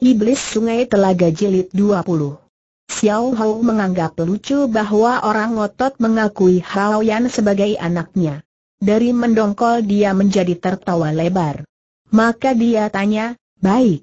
Iblis Sungai Telaga Jilid 20 Xiao Hao menganggap lucu bahwa orang ngotot mengakui Hao Yan sebagai anaknya. Dari mendongkol dia menjadi tertawa lebar. Maka dia tanya, baik.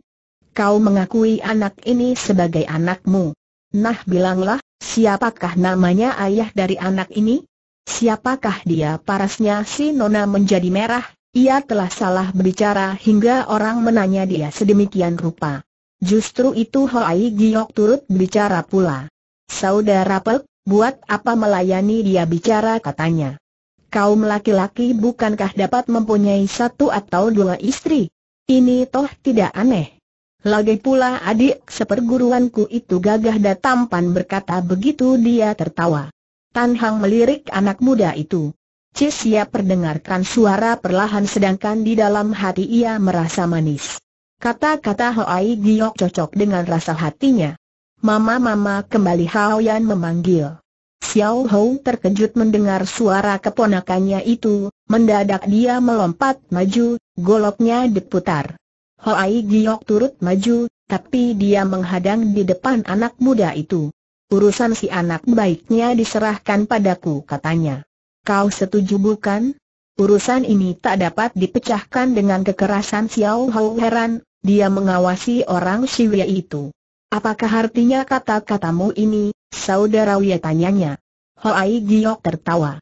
Kau mengakui anak ini sebagai anakmu. Nah bilanglah, siapakah namanya ayah dari anak ini? Siapakah dia parasnya si Nona menjadi merah, ia telah salah berbicara hingga orang menanya dia sedemikian rupa. Justru itu Hoai Giok turut bicara pula. Saudara Pek, buat apa melayani dia bicara katanya. Kaum laki-laki bukankah dapat mempunyai satu atau dua istri? Ini toh tidak aneh. Lagi pula adik seperguruanku itu gagah dan tampan berkata begitu dia tertawa. Tan Hang melirik anak muda itu. Cis siap perdengarkan suara perlahan sedangkan di dalam hati ia merasa manis. Kata-kata Hoai Giok cocok dengan rasa hatinya. Mama-mama kembali Hao Yan memanggil. Xiao Hou terkejut mendengar suara keponakannya itu, mendadak dia melompat maju, goloknya diputar. Hoai Giok turut maju, tapi dia menghadang di depan anak muda itu. Urusan si anak baiknya diserahkan padaku katanya. Kau setuju bukan? Urusan ini tak dapat dipecahkan dengan kekerasan Xiao Hou heran, dia mengawasi orang Siwia itu. Apakah artinya kata-katamu ini, saudara Wia tanyanya? Hoai Giok tertawa.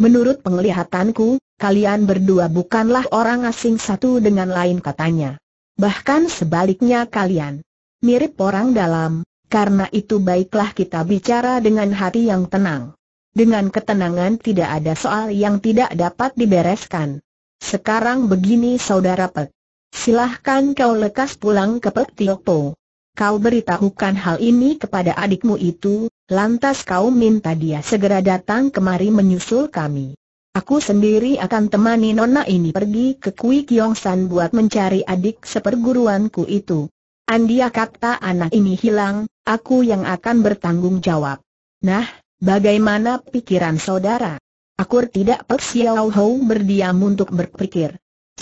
Menurut penglihatanku, kalian berdua bukanlah orang asing satu dengan lain katanya. Bahkan sebaliknya kalian mirip orang dalam, karena itu baiklah kita bicara dengan hati yang tenang. Dengan ketenangan tidak ada soal yang tidak dapat dibereskan. Sekarang begini saudara Pek. Silahkan kau lekas pulang ke Pek Tiopo. Kau beritahukan hal ini kepada adikmu itu, lantas kau minta dia segera datang kemari menyusul kami. Aku sendiri akan temani nona ini pergi ke Kui Kiong San buat mencari adik seperguruanku itu. Andia kata anak ini hilang, aku yang akan bertanggung jawab. Nah, bagaimana pikiran saudara? Akur tidak Pek Hou berdiam untuk berpikir.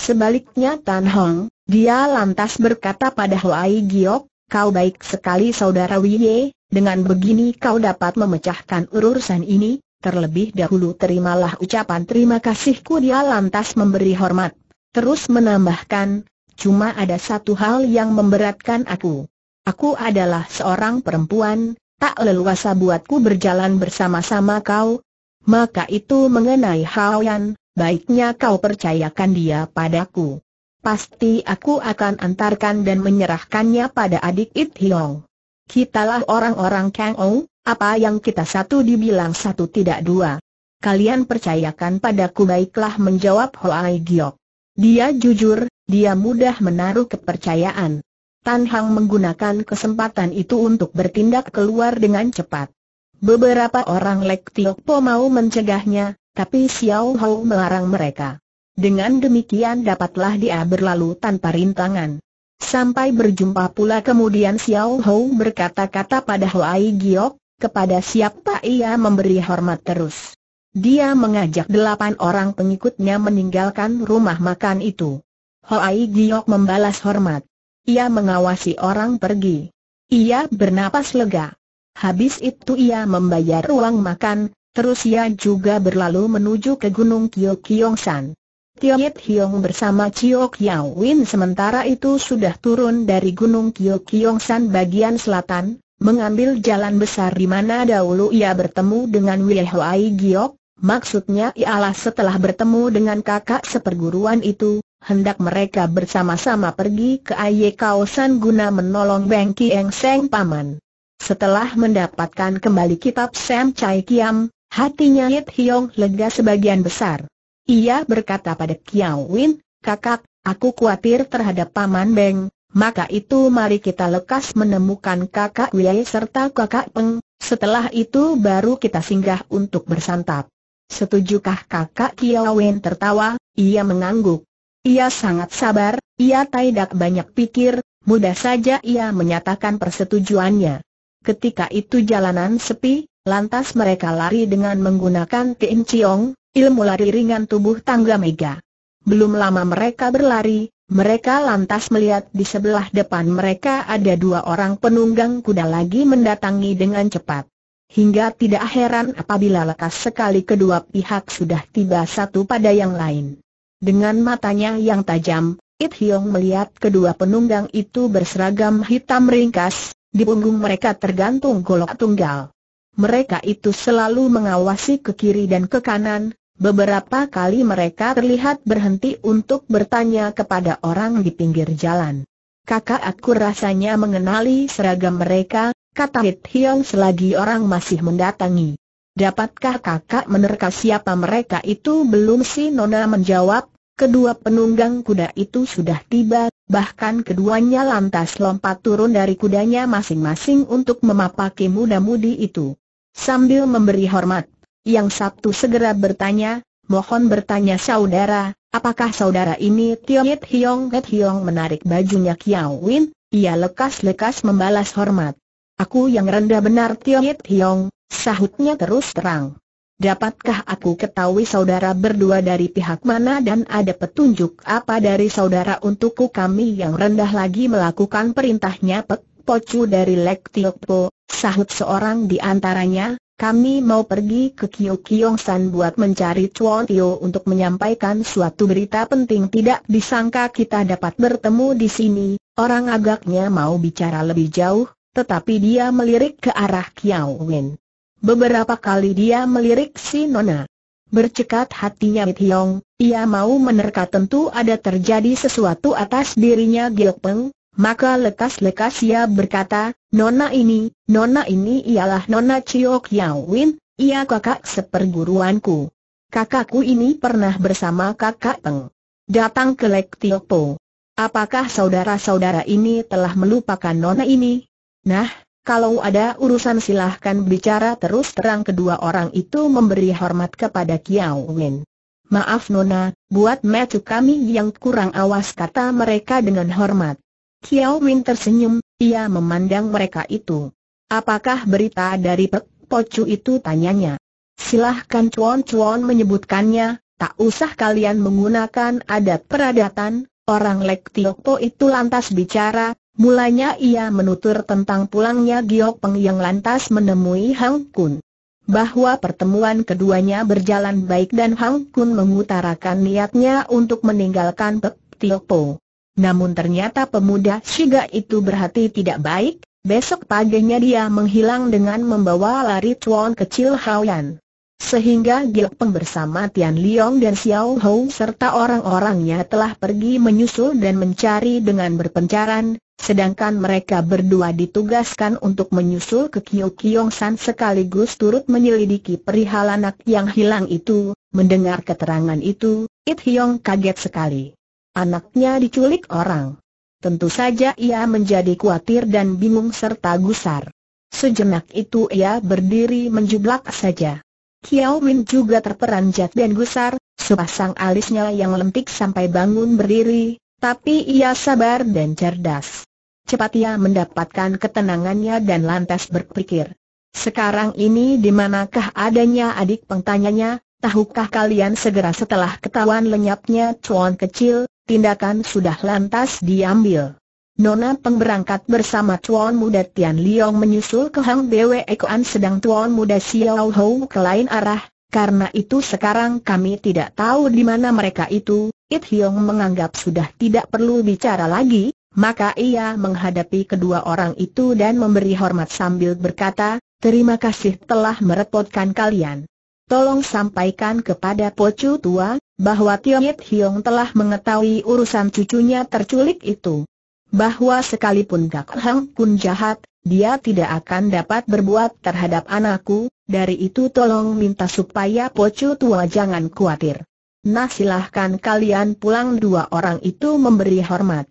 Sebaliknya Tan Hong, dia lantas berkata pada Huai Giok, kau baik sekali saudara Wiye, dengan begini kau dapat memecahkan urusan ini, terlebih dahulu terimalah ucapan terima kasihku dia lantas memberi hormat. Terus menambahkan, cuma ada satu hal yang memberatkan aku. Aku adalah seorang perempuan, tak leluasa buatku berjalan bersama-sama kau. Maka itu mengenai Yan baiknya kau percayakan dia padaku. Pasti aku akan antarkan dan menyerahkannya pada adik It Hiong. Kitalah orang-orang Kang Ou, apa yang kita satu dibilang satu tidak dua. Kalian percayakan padaku baiklah menjawab Hoai Giok. Dia jujur, dia mudah menaruh kepercayaan. Tan Hang menggunakan kesempatan itu untuk bertindak keluar dengan cepat. Beberapa orang Lek Tiok Po mau mencegahnya, tapi Xiao Hou melarang mereka. Dengan demikian dapatlah dia berlalu tanpa rintangan. Sampai berjumpa pula kemudian Xiao Hou berkata-kata pada Huai Giok, kepada siapa ia memberi hormat terus. Dia mengajak delapan orang pengikutnya meninggalkan rumah makan itu. Huai Giok membalas hormat. Ia mengawasi orang pergi. Ia bernapas lega. Habis itu ia membayar uang makan, Terus ia juga berlalu menuju ke Gunung Kio Kiongsan. Tiet Hiong bersama Chiok Yao Win sementara itu sudah turun dari Gunung Kio San bagian selatan, mengambil jalan besar di mana dahulu ia bertemu dengan Wei Ai Giok, maksudnya ialah setelah bertemu dengan kakak seperguruan itu, hendak mereka bersama-sama pergi ke Aye Kaosan guna menolong Beng Kieng Seng Paman. Setelah mendapatkan kembali kitab Sam Chai Kiam, Hatinya Yit Hiong lega sebagian besar. Ia berkata pada Kiao Win, kakak, aku khawatir terhadap Paman Beng, maka itu mari kita lekas menemukan kakak Wei serta kakak Peng, setelah itu baru kita singgah untuk bersantap. Setujukah kakak Kiao Win tertawa, ia mengangguk. Ia sangat sabar, ia tidak banyak pikir, mudah saja ia menyatakan persetujuannya. Ketika itu jalanan sepi, Lantas mereka lari dengan menggunakan Tian Chiong, ilmu lari ringan tubuh tangga mega. Belum lama mereka berlari, mereka lantas melihat di sebelah depan mereka ada dua orang penunggang kuda lagi mendatangi dengan cepat. Hingga tidak heran apabila lekas sekali kedua pihak sudah tiba satu pada yang lain. Dengan matanya yang tajam, It Hiong melihat kedua penunggang itu berseragam hitam ringkas, di punggung mereka tergantung golok tunggal. Mereka itu selalu mengawasi ke kiri dan ke kanan, beberapa kali mereka terlihat berhenti untuk bertanya kepada orang di pinggir jalan. Kakak aku rasanya mengenali seragam mereka, kata Hit Hiong selagi orang masih mendatangi. Dapatkah kakak menerka siapa mereka itu belum si Nona menjawab, kedua penunggang kuda itu sudah tiba, bahkan keduanya lantas lompat turun dari kudanya masing-masing untuk memapaki muda-mudi itu sambil memberi hormat. Yang satu segera bertanya, mohon bertanya saudara, apakah saudara ini Yit Hiong? Yit Hiong menarik bajunya Kiao Win, ia lekas-lekas membalas hormat. Aku yang rendah benar Yit Hiong, sahutnya terus terang. Dapatkah aku ketahui saudara berdua dari pihak mana dan ada petunjuk apa dari saudara untukku kami yang rendah lagi melakukan perintahnya Pek? pocu dari Lek Po, sahut seorang di antaranya, kami mau pergi ke Kio Kiong San buat mencari Chuan Tio untuk menyampaikan suatu berita penting tidak disangka kita dapat bertemu di sini, orang agaknya mau bicara lebih jauh, tetapi dia melirik ke arah Kiao Wen. Beberapa kali dia melirik si Nona. Bercekat hatinya Mit Hiong, ia mau menerka tentu ada terjadi sesuatu atas dirinya Gil Peng, maka lekas-lekas ia berkata, Nona ini, Nona ini ialah Nona Ciok Yao Win, ia kakak seperguruanku. Kakakku ini pernah bersama kakak Peng. Datang ke Lek Tiok Apakah saudara-saudara ini telah melupakan Nona ini? Nah, kalau ada urusan silahkan bicara terus terang kedua orang itu memberi hormat kepada Kiao Win. Maaf Nona, buat metu kami yang kurang awas kata mereka dengan hormat. Kiao Win tersenyum, ia memandang mereka itu. Apakah berita dari Pek Pocu itu tanyanya? Silahkan cuan cuan menyebutkannya, tak usah kalian menggunakan adat peradatan, orang Lek Tiokpo itu lantas bicara, mulanya ia menutur tentang pulangnya Giok Peng yang lantas menemui Hang Kun. Bahwa pertemuan keduanya berjalan baik dan Hang Kun mengutarakan niatnya untuk meninggalkan Pek Tiokpo. Namun ternyata pemuda Shiga itu berhati tidak baik, besok paginya dia menghilang dengan membawa lari cuan kecil Haoyan. Sehingga gil Peng bersama Tian Liong dan Xiao Hou serta orang-orangnya telah pergi menyusul dan mencari dengan berpencaran, sedangkan mereka berdua ditugaskan untuk menyusul ke Kyo Kiong San sekaligus turut menyelidiki perihal anak yang hilang itu. Mendengar keterangan itu, It Hiong kaget sekali. Anaknya diculik orang. Tentu saja ia menjadi khawatir dan bingung serta gusar. Sejenak itu ia berdiri menjublak saja. Kiao Min juga terperanjat dan gusar, sepasang alisnya yang lentik sampai bangun berdiri, tapi ia sabar dan cerdas. Cepat ia mendapatkan ketenangannya dan lantas berpikir. Sekarang ini di manakah adanya adik pengtanyanya, tahukah kalian segera setelah ketahuan lenyapnya cuan kecil, tindakan sudah lantas diambil. Nona pengberangkat bersama Tuan Muda Tian Liong menyusul ke Hang Bwe Koan sedang Tuan Muda Xiao Hou ke lain arah, karena itu sekarang kami tidak tahu di mana mereka itu, It Hiong menganggap sudah tidak perlu bicara lagi, maka ia menghadapi kedua orang itu dan memberi hormat sambil berkata, terima kasih telah merepotkan kalian tolong sampaikan kepada Pocu Tua, bahwa tiong Yit Hiong telah mengetahui urusan cucunya terculik itu. Bahwa sekalipun gak Hang pun jahat, dia tidak akan dapat berbuat terhadap anakku, dari itu tolong minta supaya Pocu Tua jangan khawatir. Nah silahkan kalian pulang dua orang itu memberi hormat.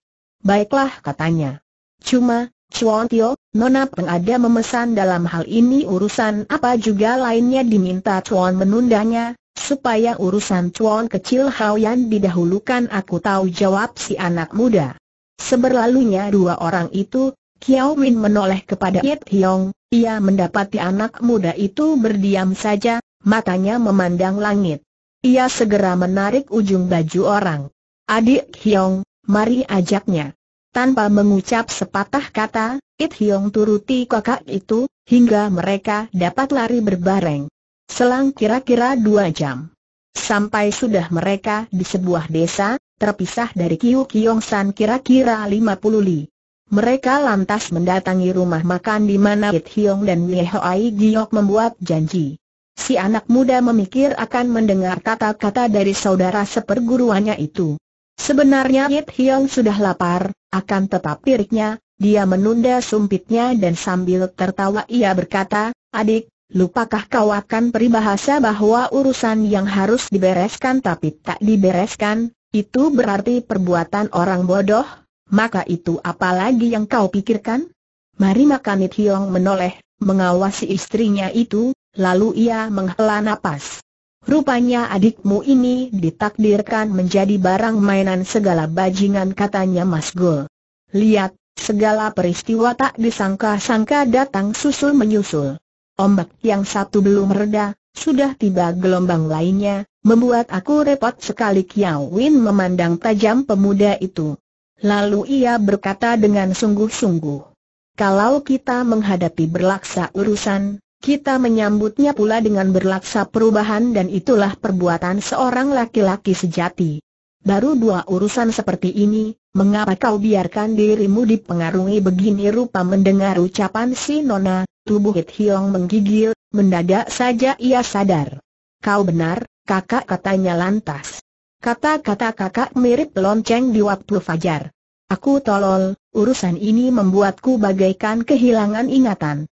Baiklah katanya. Cuma, Chuan Tio, Nona Pengada memesan dalam hal ini urusan apa juga lainnya diminta Chuan menundanya, supaya urusan Chuan kecil Haoyan didahulukan aku tahu jawab si anak muda. Seberlalunya dua orang itu, Kiao Min menoleh kepada Yit Hiong, ia mendapati anak muda itu berdiam saja, matanya memandang langit. Ia segera menarik ujung baju orang. Adik Hiong, mari ajaknya. Tanpa mengucap sepatah kata, It Hiong turuti kakak itu, hingga mereka dapat lari berbareng. Selang kira-kira dua jam. Sampai sudah mereka di sebuah desa, terpisah dari Kiu Kiong San kira-kira 50 li. Mereka lantas mendatangi rumah makan di mana It Hiong dan Ye Giok membuat janji. Si anak muda memikir akan mendengar kata-kata dari saudara seperguruannya itu. Sebenarnya It Hiong sudah lapar, akan tetap piriknya, dia menunda sumpitnya dan sambil tertawa ia berkata, adik, lupakah kau akan peribahasa bahwa urusan yang harus dibereskan tapi tak dibereskan, itu berarti perbuatan orang bodoh, maka itu apalagi yang kau pikirkan? Mari Makanit Hiong menoleh, mengawasi istrinya itu, lalu ia menghela napas. Rupanya adikmu ini ditakdirkan menjadi barang mainan segala bajingan katanya Mas Gul. Lihat, segala peristiwa tak disangka-sangka datang susul menyusul. Ombak yang satu belum reda, sudah tiba gelombang lainnya, membuat aku repot sekali Kiao Win memandang tajam pemuda itu. Lalu ia berkata dengan sungguh-sungguh. Kalau kita menghadapi berlaksa urusan, kita menyambutnya pula dengan berlaksa perubahan dan itulah perbuatan seorang laki-laki sejati. Baru dua urusan seperti ini, mengapa kau biarkan dirimu dipengaruhi begini rupa mendengar ucapan si Nona, tubuh Hit Hiong menggigil, mendadak saja ia sadar. Kau benar, kakak katanya lantas. Kata-kata kakak mirip lonceng di waktu fajar. Aku tolol, urusan ini membuatku bagaikan kehilangan ingatan.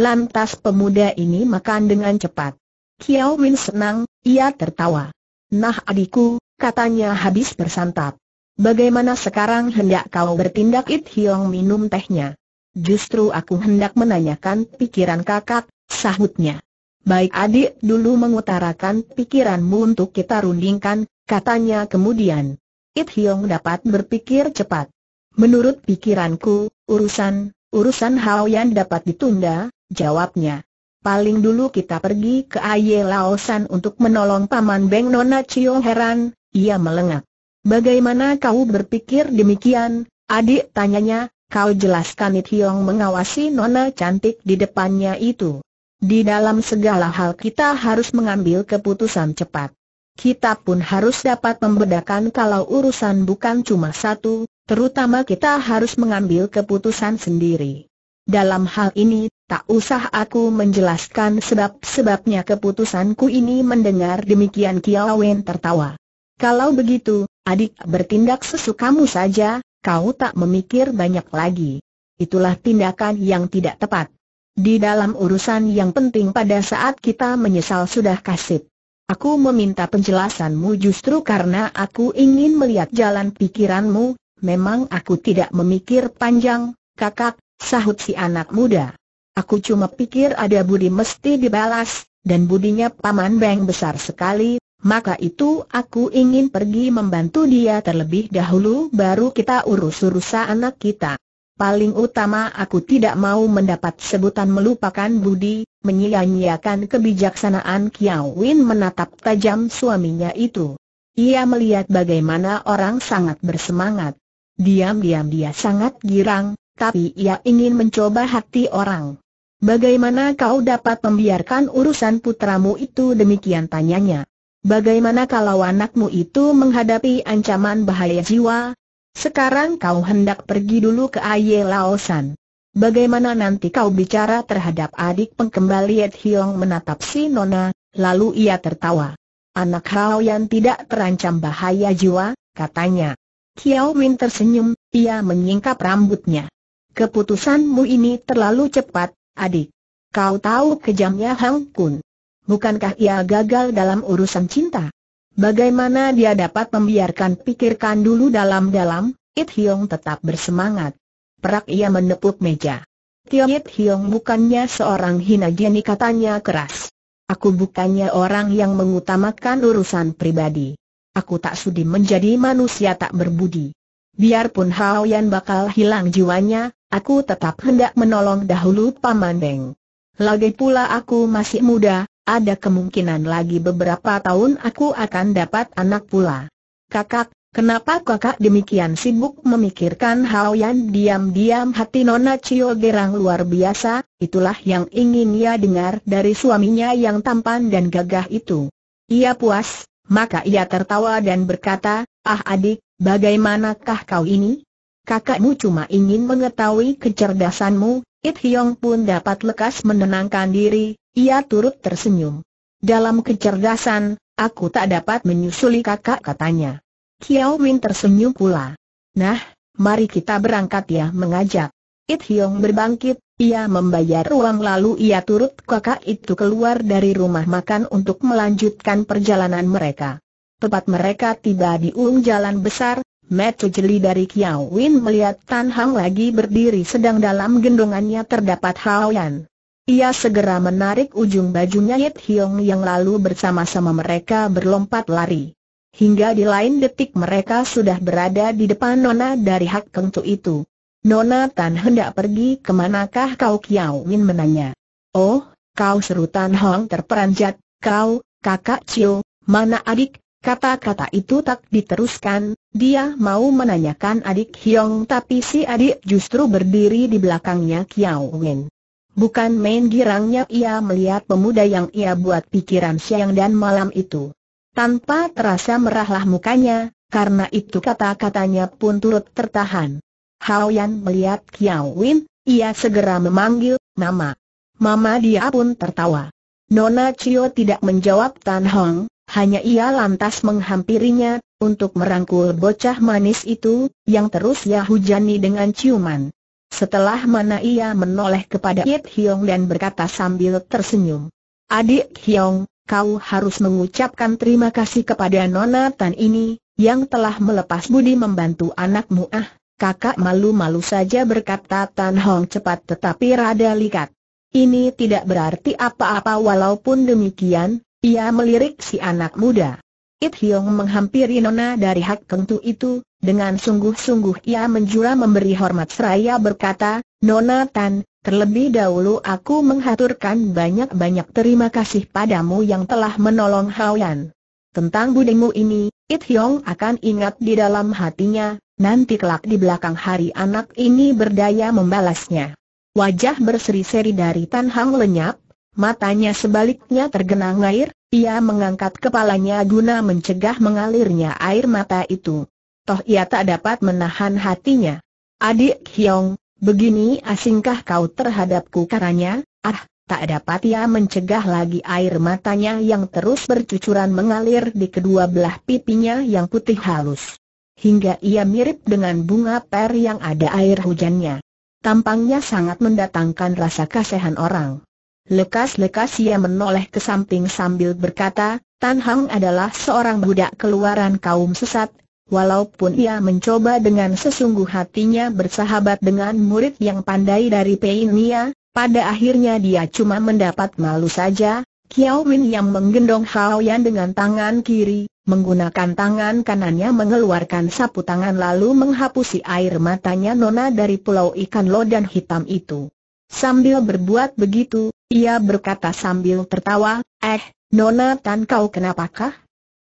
Lantas pemuda ini makan dengan cepat. Kiao Win senang, ia tertawa. Nah adikku, katanya habis bersantap. Bagaimana sekarang hendak kau bertindak It Hiong minum tehnya? Justru aku hendak menanyakan pikiran kakak, sahutnya. Baik adik dulu mengutarakan pikiranmu untuk kita rundingkan, katanya kemudian. It Hiong dapat berpikir cepat. Menurut pikiranku, urusan, urusan Hao Yan dapat ditunda, Jawabnya. Paling dulu kita pergi ke Aye Laosan untuk menolong Paman Beng Nona Cio heran, ia melengak. Bagaimana kau berpikir demikian, adik tanyanya, kau jelaskan Hiong mengawasi Nona cantik di depannya itu. Di dalam segala hal kita harus mengambil keputusan cepat. Kita pun harus dapat membedakan kalau urusan bukan cuma satu, terutama kita harus mengambil keputusan sendiri. Dalam hal ini, Tak usah aku menjelaskan sebab-sebabnya keputusanku ini mendengar demikian Kiawen tertawa. Kalau begitu, adik bertindak sesukamu saja, kau tak memikir banyak lagi. Itulah tindakan yang tidak tepat. Di dalam urusan yang penting pada saat kita menyesal sudah kasih. Aku meminta penjelasanmu justru karena aku ingin melihat jalan pikiranmu, memang aku tidak memikir panjang, kakak, sahut si anak muda. Aku cuma pikir ada budi mesti dibalas, dan budinya Paman Beng besar sekali, maka itu aku ingin pergi membantu dia terlebih dahulu baru kita urus urusan anak kita. Paling utama aku tidak mau mendapat sebutan melupakan budi, menyia-nyiakan kebijaksanaan Kiao Win menatap tajam suaminya itu. Ia melihat bagaimana orang sangat bersemangat. Diam-diam dia sangat girang, tapi ia ingin mencoba hati orang. Bagaimana kau dapat membiarkan urusan putramu itu demikian tanyanya? Bagaimana kalau anakmu itu menghadapi ancaman bahaya jiwa? Sekarang kau hendak pergi dulu ke Aye Laosan. Bagaimana nanti kau bicara terhadap adik pengkembali Liet Hiong menatap si Nona, lalu ia tertawa. Anak Hao yang tidak terancam bahaya jiwa, katanya. Kiao Win tersenyum, ia menyingkap rambutnya. Keputusanmu ini terlalu cepat, Adik, kau tahu kejamnya Hang Kun. Bukankah ia gagal dalam urusan cinta? Bagaimana dia dapat membiarkan pikirkan dulu dalam-dalam? It Hiong tetap bersemangat. Perak ia menepuk meja. Tiong It Hiong bukannya seorang hina jeni katanya keras. Aku bukannya orang yang mengutamakan urusan pribadi. Aku tak sudi menjadi manusia tak berbudi. Biarpun Hao Yan bakal hilang jiwanya, aku tetap hendak menolong dahulu Paman Beng. Lagi pula aku masih muda, ada kemungkinan lagi beberapa tahun aku akan dapat anak pula. Kakak, Kenapa kakak demikian sibuk memikirkan Hao Yan diam-diam hati Nona Cio gerang luar biasa, itulah yang ingin ia dengar dari suaminya yang tampan dan gagah itu. Ia puas, maka ia tertawa dan berkata, Ah adik, bagaimanakah kau ini? Kakakmu cuma ingin mengetahui kecerdasanmu, It Hyong pun dapat lekas menenangkan diri, ia turut tersenyum. Dalam kecerdasan, aku tak dapat menyusuli kakak katanya. Kiao Win tersenyum pula. Nah, mari kita berangkat ya mengajak. It Hyong berbangkit, ia membayar uang lalu ia turut kakak itu keluar dari rumah makan untuk melanjutkan perjalanan mereka. Tepat mereka tiba di ujung jalan besar, Metu jeli dari Kiao Win melihat Tan Hang lagi berdiri sedang dalam gendongannya terdapat Yan. Ia segera menarik ujung bajunya Yit Hiong yang lalu bersama-sama mereka berlompat lari. Hingga di lain detik mereka sudah berada di depan Nona dari Hak Kengtu itu. Nona Tan hendak pergi kemanakah kau Kiao Win menanya. Oh, kau seru Tan Hong terperanjat, kau, kakak Chiu, mana adik, Kata-kata itu tak diteruskan, dia mau menanyakan adik Hyong tapi si adik justru berdiri di belakangnya Kiao Wen. Bukan main girangnya ia melihat pemuda yang ia buat pikiran siang dan malam itu. Tanpa terasa merahlah mukanya, karena itu kata-katanya pun turut tertahan. Hao Yan melihat Kiao Wen, ia segera memanggil, nama. Mama dia pun tertawa. Nona Chio tidak menjawab Tan Hong, hanya ia lantas menghampirinya, untuk merangkul bocah manis itu, yang terus ia hujani dengan ciuman. Setelah mana ia menoleh kepada Yit Hiong dan berkata sambil tersenyum. Adik Hiong, kau harus mengucapkan terima kasih kepada Nona Tan ini, yang telah melepas budi membantu anakmu ah. Kakak malu-malu saja berkata Tan Hong cepat tetapi rada likat. Ini tidak berarti apa-apa walaupun demikian, ia melirik si anak muda. It Hiong menghampiri nona dari Hak kentu itu, dengan sungguh-sungguh ia menjura memberi hormat seraya berkata, Nona Tan, terlebih dahulu aku menghaturkan banyak-banyak terima kasih padamu yang telah menolong Haoyan. Tentang budimu ini, It Hiong akan ingat di dalam hatinya, nanti kelak di belakang hari anak ini berdaya membalasnya. Wajah berseri-seri dari Tan Hang lenyap, Matanya sebaliknya tergenang air, ia mengangkat kepalanya guna mencegah mengalirnya air mata itu. Toh ia tak dapat menahan hatinya. Adik Hyong, begini asingkah kau terhadapku karanya? Ah, tak dapat ia mencegah lagi air matanya yang terus bercucuran mengalir di kedua belah pipinya yang putih halus. Hingga ia mirip dengan bunga per yang ada air hujannya. Tampangnya sangat mendatangkan rasa kasihan orang. Lekas-lekas ia menoleh ke samping sambil berkata, Tan Hang adalah seorang budak keluaran kaum sesat, walaupun ia mencoba dengan sesungguh hatinya bersahabat dengan murid yang pandai dari Peinia, pada akhirnya dia cuma mendapat malu saja, Kiao Min yang menggendong Hao Yan dengan tangan kiri, menggunakan tangan kanannya mengeluarkan sapu tangan lalu menghapusi air matanya Nona dari pulau ikan lodan hitam itu. Sambil berbuat begitu, ia berkata sambil tertawa, Eh, Nona Tan kau kenapakah?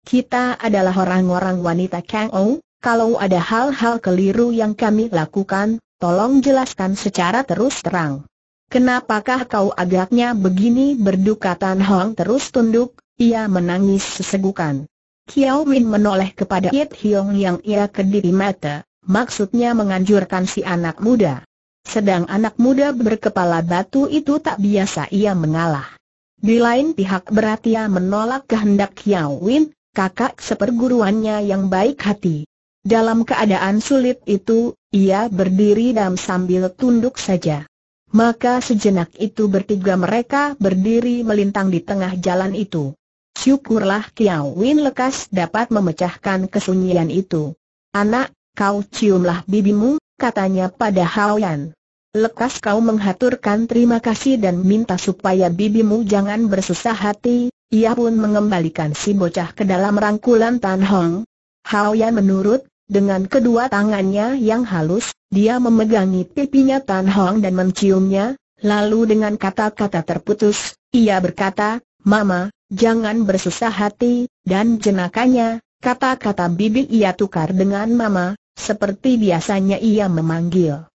Kita adalah orang-orang wanita Kang Ong, kalau ada hal-hal keliru yang kami lakukan, tolong jelaskan secara terus terang. Kenapakah kau agaknya begini berduka Tan Hong terus tunduk, ia menangis sesegukan. Kiao Win menoleh kepada Yit Hiong yang ia kediri mata, maksudnya menganjurkan si anak muda. Sedang anak muda berkepala batu itu tak biasa ia mengalah. Di lain pihak berat ia menolak kehendak Yao Win, kakak seperguruannya yang baik hati. Dalam keadaan sulit itu, ia berdiri dan sambil tunduk saja. Maka sejenak itu bertiga mereka berdiri melintang di tengah jalan itu. Syukurlah Kiao Win lekas dapat memecahkan kesunyian itu. Anak, kau ciumlah bibimu, katanya pada Hao Yan. Lekas kau menghaturkan terima kasih dan minta supaya bibimu jangan bersusah hati, ia pun mengembalikan si bocah ke dalam rangkulan Tan Hong. Hao Yan menurut, dengan kedua tangannya yang halus, dia memegangi pipinya Tan Hong dan menciumnya, lalu dengan kata-kata terputus, ia berkata, Mama, jangan bersusah hati, dan jenakanya, kata-kata bibi ia tukar dengan Mama, seperti biasanya ia memanggil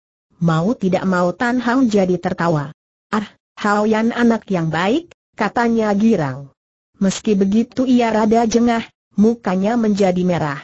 mau tidak mau Tan Hang jadi tertawa. Ah, Hao Yan anak yang baik, katanya girang. Meski begitu ia rada jengah, mukanya menjadi merah.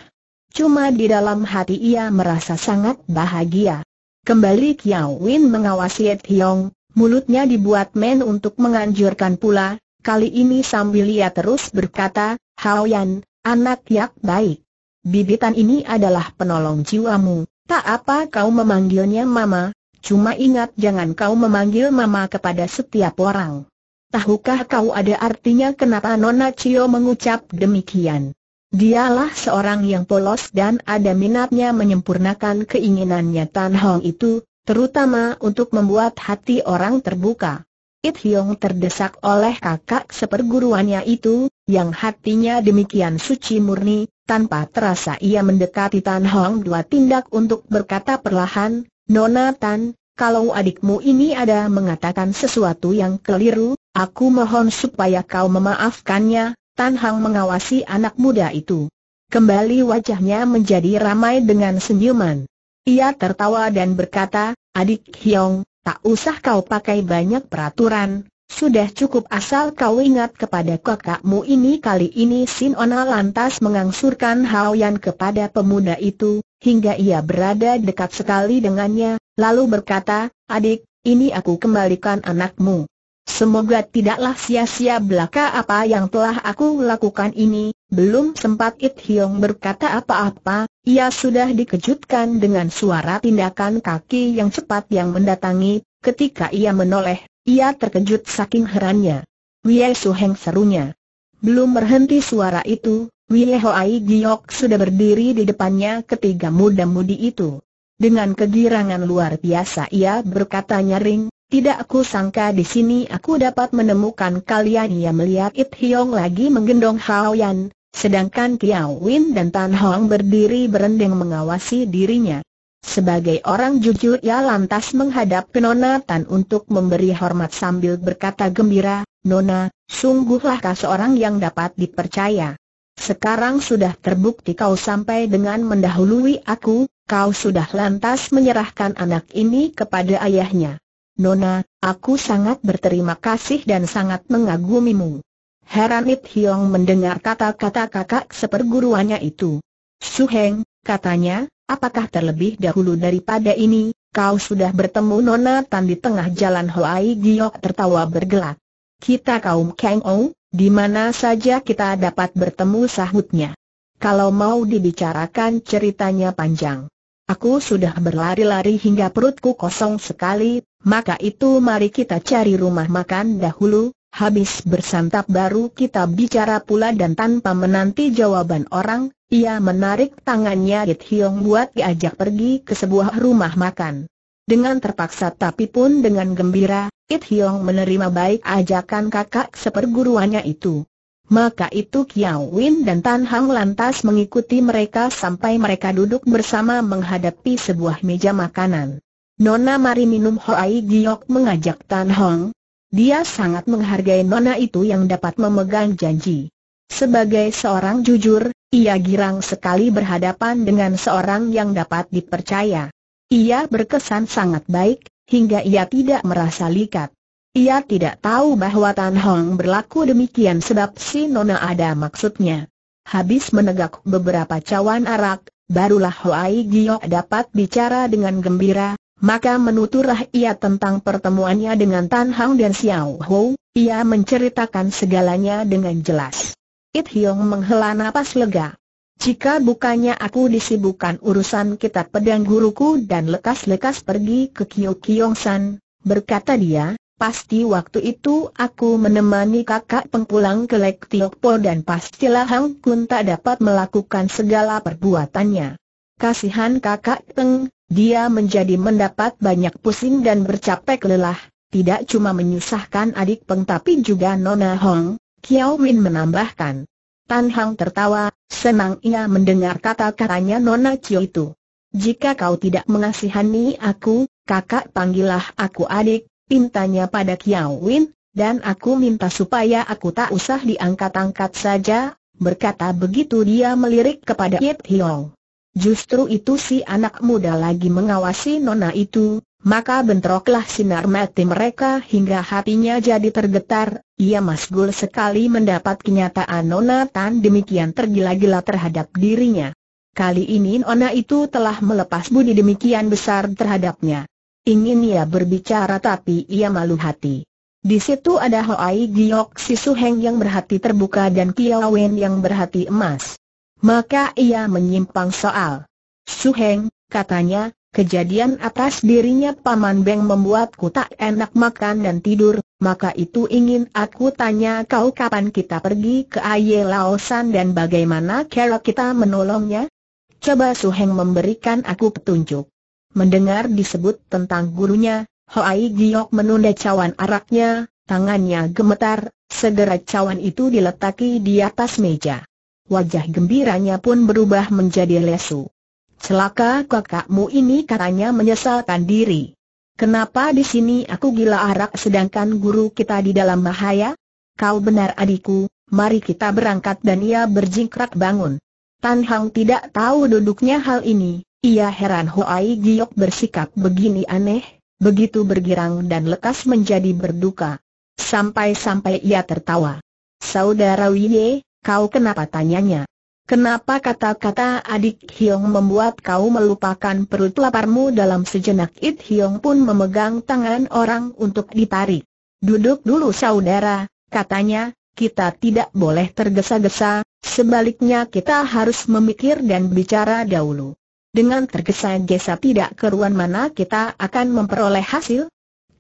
Cuma di dalam hati ia merasa sangat bahagia. Kembali Kiao Win mengawasi Ed Hiong, mulutnya dibuat men untuk menganjurkan pula, kali ini sambil ia terus berkata, Hao Yan, anak yang baik. Bibitan ini adalah penolong jiwamu, Tak apa kau memanggilnya Mama, cuma ingat jangan kau memanggil Mama kepada setiap orang. Tahukah kau ada artinya kenapa Nona Cio mengucap demikian? Dialah seorang yang polos dan ada minatnya menyempurnakan keinginannya Tan Hong itu, terutama untuk membuat hati orang terbuka. It Hyong terdesak oleh kakak seperguruannya itu, yang hatinya demikian suci murni, tanpa terasa ia mendekati Tan Hong dua tindak untuk berkata perlahan, Nona Tan, kalau adikmu ini ada mengatakan sesuatu yang keliru, aku mohon supaya kau memaafkannya, Tan Hong mengawasi anak muda itu. Kembali wajahnya menjadi ramai dengan senyuman. Ia tertawa dan berkata, adik Hyong, tak usah kau pakai banyak peraturan, sudah cukup asal kau ingat kepada kakakmu ini kali ini Sin Ona lantas mengangsurkan Yan kepada pemuda itu, hingga ia berada dekat sekali dengannya, lalu berkata, adik, ini aku kembalikan anakmu. Semoga tidaklah sia-sia belaka apa yang telah aku lakukan ini, belum sempat It Hiong berkata apa-apa, ia sudah dikejutkan dengan suara tindakan kaki yang cepat yang mendatangi, ketika ia menoleh ia terkejut saking herannya. Wei heng serunya. Belum berhenti suara itu, Wei Hoai Giok sudah berdiri di depannya ketiga muda-mudi itu. Dengan kegirangan luar biasa ia berkata nyaring, tidak aku sangka di sini aku dapat menemukan kalian ia melihat It Hiong lagi menggendong Hao Yan, sedangkan Kiao Win dan Tan Hong berdiri berendeng mengawasi dirinya. Sebagai orang jujur ia lantas menghadap ke Nona Tan untuk memberi hormat sambil berkata gembira, Nona, sungguhlah kau seorang yang dapat dipercaya. Sekarang sudah terbukti kau sampai dengan mendahului aku, kau sudah lantas menyerahkan anak ini kepada ayahnya. Nona, aku sangat berterima kasih dan sangat mengagumimu. Heran It Hiong mendengar kata-kata kakak seperguruannya itu. Suheng, katanya, Apakah terlebih dahulu daripada ini, kau sudah bertemu Nona Tan di tengah jalan Hoai Giok tertawa bergelak. Kita kaum Kang Ou, di mana saja kita dapat bertemu sahutnya. Kalau mau dibicarakan ceritanya panjang. Aku sudah berlari-lari hingga perutku kosong sekali, maka itu mari kita cari rumah makan dahulu, habis bersantap baru kita bicara pula dan tanpa menanti jawaban orang, ia menarik tangannya It Hiong buat diajak pergi ke sebuah rumah makan. Dengan terpaksa tapi pun dengan gembira, It Hiong menerima baik ajakan kakak seperguruannya itu. Maka itu Kiao Win dan Tan Hang lantas mengikuti mereka sampai mereka duduk bersama menghadapi sebuah meja makanan. Nona mari minum Hoai Giok mengajak Tan Hong. Dia sangat menghargai Nona itu yang dapat memegang janji. Sebagai seorang jujur, ia girang sekali berhadapan dengan seorang yang dapat dipercaya. Ia berkesan sangat baik, hingga ia tidak merasa likat. Ia tidak tahu bahwa Tan Hong berlaku demikian sebab si Nona ada maksudnya. Habis menegak beberapa cawan arak, barulah Hoai Gio dapat bicara dengan gembira, maka menuturlah ia tentang pertemuannya dengan Tan Hong dan Xiao Ho, ia menceritakan segalanya dengan jelas. It Hiong menghela napas lega. Jika bukannya aku disibukkan urusan kitab pedang guruku dan lekas-lekas pergi ke Kyo Kyong San, berkata dia, Pasti waktu itu aku menemani kakak pengpulang ke Lek Tiokpo dan pastilah Hang Kun tak dapat melakukan segala perbuatannya. Kasihan kakak Teng, dia menjadi mendapat banyak pusing dan bercapek lelah, tidak cuma menyusahkan adik Peng tapi juga Nona Hong, Kiao Min menambahkan. Tan Hang tertawa, senang ia mendengar kata-katanya Nona Cio itu. Jika kau tidak mengasihani aku, kakak panggillah aku adik, pintanya pada Kiao Win, dan aku minta supaya aku tak usah diangkat-angkat saja, berkata begitu dia melirik kepada Yip Hiong. Justru itu si anak muda lagi mengawasi Nona itu, maka bentroklah sinar mati mereka hingga hatinya jadi tergetar, ia masgul sekali mendapat kenyataan Nona Tan demikian tergila-gila terhadap dirinya. Kali ini Nona itu telah melepas budi demikian besar terhadapnya. Ingin ia berbicara tapi ia malu hati. Di situ ada Hoai Giok Si Suheng yang berhati terbuka dan Kiao Wen yang berhati emas. Maka ia menyimpang soal. Suheng, katanya, Kejadian atas dirinya Paman Beng membuatku tak enak makan dan tidur, maka itu ingin aku tanya kau kapan kita pergi ke Aye Laosan dan bagaimana cara kita menolongnya? Coba Su Heng memberikan aku petunjuk. Mendengar disebut tentang gurunya, Ho Ai Giok menunda cawan araknya, tangannya gemetar, segera cawan itu diletaki di atas meja. Wajah gembiranya pun berubah menjadi lesu. Celaka kakakmu ini katanya menyesalkan diri. Kenapa di sini aku gila arak sedangkan guru kita di dalam bahaya? Kau benar adikku, mari kita berangkat dan ia berjingkrak bangun. Tan Hang tidak tahu duduknya hal ini, ia heran Hoai Giok bersikap begini aneh, begitu bergirang dan lekas menjadi berduka. Sampai-sampai ia tertawa. Saudara Wiye, kau kenapa tanyanya? Kenapa kata-kata adik Hiong membuat kau melupakan perut laparmu dalam sejenak It Hiong pun memegang tangan orang untuk ditarik. Duduk dulu saudara, katanya, kita tidak boleh tergesa-gesa, sebaliknya kita harus memikir dan bicara dahulu. Dengan tergesa-gesa tidak keruan mana kita akan memperoleh hasil?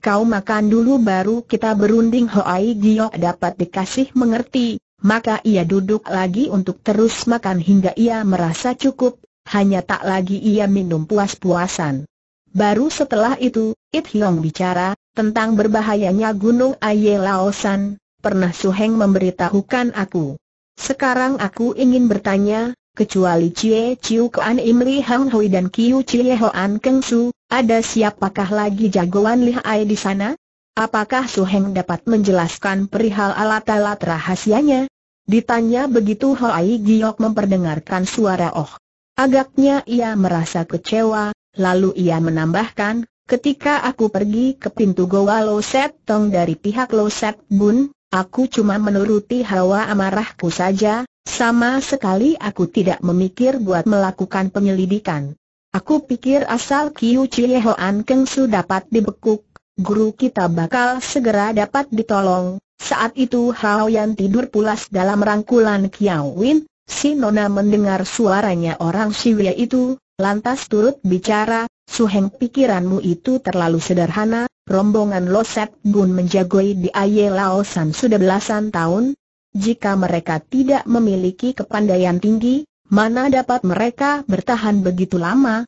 Kau makan dulu baru kita berunding Hoai Giok dapat dikasih mengerti, maka ia duduk lagi untuk terus makan hingga ia merasa cukup, hanya tak lagi ia minum puas-puasan. Baru setelah itu, It Hiong bicara, tentang berbahayanya Gunung Aye Laosan, pernah Su Heng memberitahukan aku. Sekarang aku ingin bertanya, kecuali Cie Ciu Kuan Im Li Hang Hui dan Kiu Cie Hoan Keng Su, ada siapakah lagi jagoan Hai di sana? Apakah Su Heng dapat menjelaskan perihal alat-alat rahasianya? Ditanya begitu Hoai Giok memperdengarkan suara Oh. Agaknya ia merasa kecewa, lalu ia menambahkan, ketika aku pergi ke pintu Goa Lo Set Tong dari pihak Lo Set Bun, aku cuma menuruti hawa amarahku saja, sama sekali aku tidak memikir buat melakukan penyelidikan. Aku pikir asal Kiu Chie Hoan Keng Su dapat dibekuk, guru kita bakal segera dapat ditolong. Saat itu Hao Yan tidur pulas dalam rangkulan Kiao Win, si Nona mendengar suaranya orang Siwia itu, lantas turut bicara, Suheng pikiranmu itu terlalu sederhana, rombongan Loset Gun menjagoi di Aye Laosan sudah belasan tahun, jika mereka tidak memiliki kepandaian tinggi, mana dapat mereka bertahan begitu lama?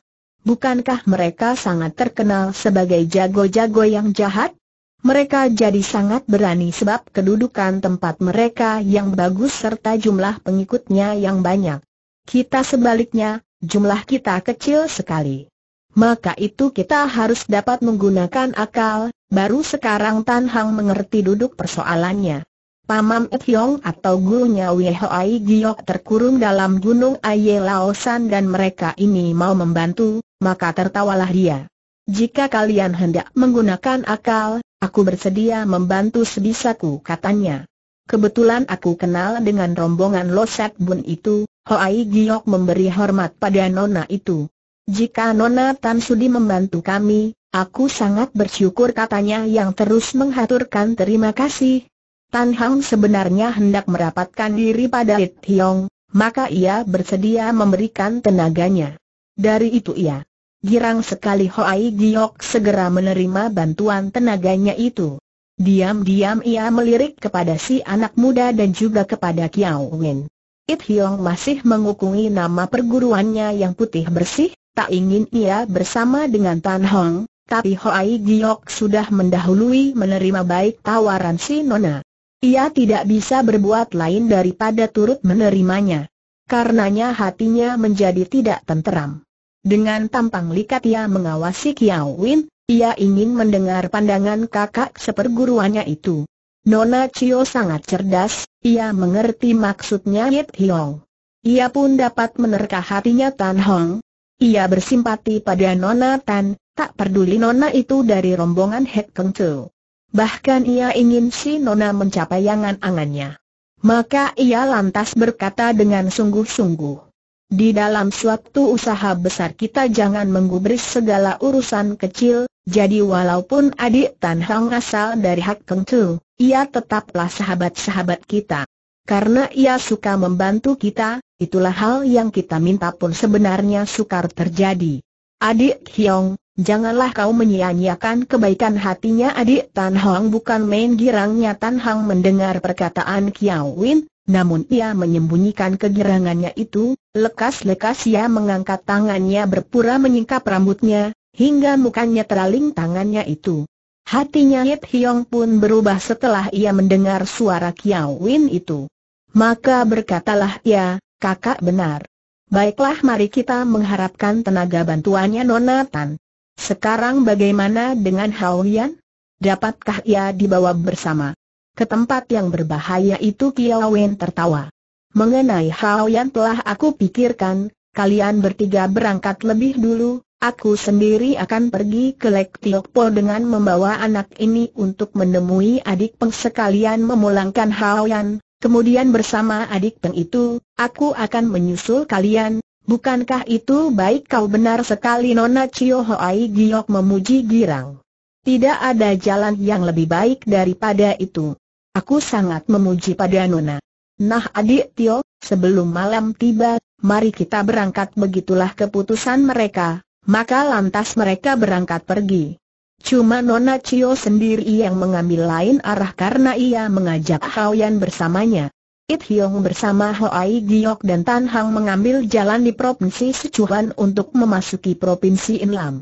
bukankah mereka sangat terkenal sebagai jago-jago yang jahat? Mereka jadi sangat berani sebab kedudukan tempat mereka yang bagus serta jumlah pengikutnya yang banyak. Kita sebaliknya, jumlah kita kecil sekali. Maka itu kita harus dapat menggunakan akal, baru sekarang Tan Hang mengerti duduk persoalannya. Pamam Yong atau gurunya Hoai Giok terkurung dalam gunung Aye Laosan dan mereka ini mau membantu, maka tertawalah dia. Jika kalian hendak menggunakan akal, aku bersedia membantu sebisaku katanya. Kebetulan aku kenal dengan rombongan Loset Bun itu, Hoai Giok memberi hormat pada Nona itu. Jika Nona Tan Sudi membantu kami, aku sangat bersyukur katanya yang terus menghaturkan terima kasih. Tan Hang sebenarnya hendak merapatkan diri pada It Hiong, maka ia bersedia memberikan tenaganya. Dari itu ia Girang sekali Hoai Giok segera menerima bantuan tenaganya itu. Diam-diam ia melirik kepada si anak muda dan juga kepada Kiao Wen. It Hiong masih mengukungi nama perguruannya yang putih bersih, tak ingin ia bersama dengan Tan Hong, tapi Hoai Giok sudah mendahului menerima baik tawaran si Nona. Ia tidak bisa berbuat lain daripada turut menerimanya. Karenanya hatinya menjadi tidak tenteram. Dengan tampang likat ia mengawasi Kiao Win, ia ingin mendengar pandangan kakak seperguruannya itu. Nona Cio sangat cerdas, ia mengerti maksudnya Yit Hiong. Ia pun dapat menerka hatinya Tan Hong. Ia bersimpati pada Nona Tan, tak peduli Nona itu dari rombongan Hek Keng Chu. Bahkan ia ingin si Nona mencapai angan-angannya. Maka ia lantas berkata dengan sungguh-sungguh. Di dalam suatu usaha besar kita jangan menggubris segala urusan kecil, jadi walaupun adik Tan Hang asal dari Hak Keng Tu, ia tetaplah sahabat-sahabat kita. Karena ia suka membantu kita, itulah hal yang kita minta pun sebenarnya sukar terjadi. Adik Hyong, janganlah kau menyia-nyiakan kebaikan hatinya adik Tan Hong bukan main girangnya Tan Hong mendengar perkataan Kiao Win, namun ia menyembunyikan kegirangannya itu, Lekas-lekas ia mengangkat tangannya berpura menyingkap rambutnya, hingga mukanya teraling tangannya itu. Hatinya Yit Hiong pun berubah setelah ia mendengar suara Kiao Win itu. Maka berkatalah ia, kakak benar. Baiklah mari kita mengharapkan tenaga bantuannya Nona Tan. Sekarang bagaimana dengan Hao Yan? Dapatkah ia dibawa bersama? Ke tempat yang berbahaya itu Kiao Win tertawa. Mengenai hal yang telah aku pikirkan, kalian bertiga berangkat lebih dulu, aku sendiri akan pergi ke Lek Tiokpo dengan membawa anak ini untuk menemui adik peng sekalian memulangkan Hao Yan, kemudian bersama adik peng itu, aku akan menyusul kalian, bukankah itu baik kau benar sekali Nona Chio Hoai Giok memuji girang. Tidak ada jalan yang lebih baik daripada itu. Aku sangat memuji pada Nona. Nah adik Tio, sebelum malam tiba, mari kita berangkat begitulah keputusan mereka, maka lantas mereka berangkat pergi. Cuma Nona Cio sendiri yang mengambil lain arah karena ia mengajak Hao Yan bersamanya. It Hiong bersama Hoai Giok dan Tan Hang mengambil jalan di Provinsi Sichuan untuk memasuki Provinsi Inlam.